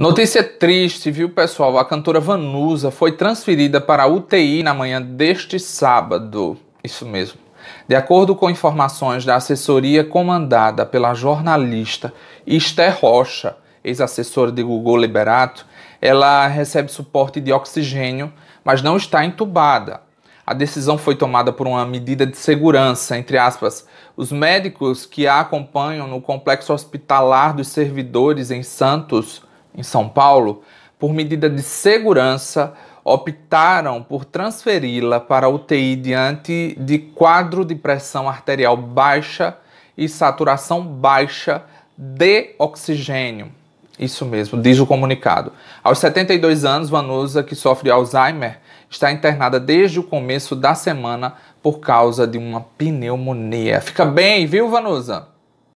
Notícia triste, viu pessoal? A cantora Vanusa foi transferida para a UTI na manhã deste sábado. Isso mesmo. De acordo com informações da assessoria comandada pela jornalista Esther Rocha, ex-assessora de Google Liberato, ela recebe suporte de oxigênio, mas não está entubada. A decisão foi tomada por uma medida de segurança, entre aspas. Os médicos que a acompanham no complexo hospitalar dos servidores em Santos em São Paulo, por medida de segurança, optaram por transferi-la para UTI diante de quadro de pressão arterial baixa e saturação baixa de oxigênio. Isso mesmo, diz o comunicado. Aos 72 anos, Vanusa, que sofre Alzheimer, está internada desde o começo da semana por causa de uma pneumonia. Fica bem, viu, Vanusa?